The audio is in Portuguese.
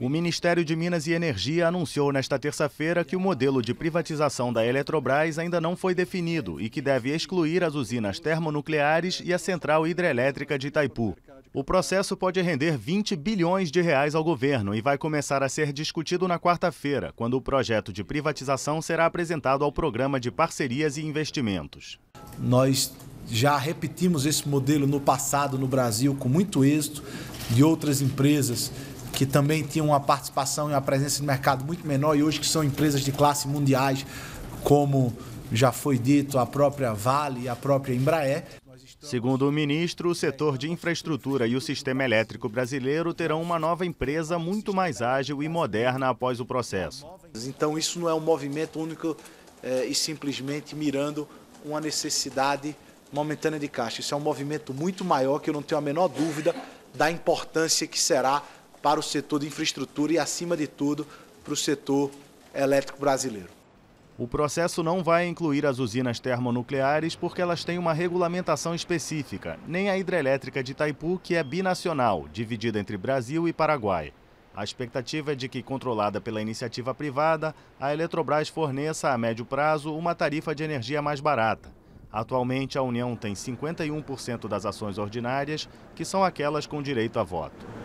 O Ministério de Minas e Energia anunciou nesta terça-feira que o modelo de privatização da Eletrobras ainda não foi definido e que deve excluir as usinas termonucleares e a central hidrelétrica de Itaipu. O processo pode render 20 bilhões de reais ao governo e vai começar a ser discutido na quarta-feira, quando o projeto de privatização será apresentado ao Programa de Parcerias e Investimentos. Nós já repetimos esse modelo no passado no Brasil com muito êxito de outras empresas que também tinham uma participação e uma presença no mercado muito menor e hoje que são empresas de classe mundiais, como já foi dito, a própria Vale e a própria Embraer. Segundo o ministro, o setor de infraestrutura e o sistema elétrico brasileiro terão uma nova empresa muito mais ágil e moderna após o processo. Então, isso não é um movimento único é, e simplesmente mirando uma necessidade momentânea de caixa. Isso é um movimento muito maior que eu não tenho a menor dúvida da importância que será para o setor de infraestrutura e, acima de tudo, para o setor elétrico brasileiro. O processo não vai incluir as usinas termonucleares porque elas têm uma regulamentação específica, nem a hidrelétrica de Itaipu, que é binacional, dividida entre Brasil e Paraguai. A expectativa é de que, controlada pela iniciativa privada, a Eletrobras forneça a médio prazo uma tarifa de energia mais barata. Atualmente, a União tem 51% das ações ordinárias, que são aquelas com direito a voto.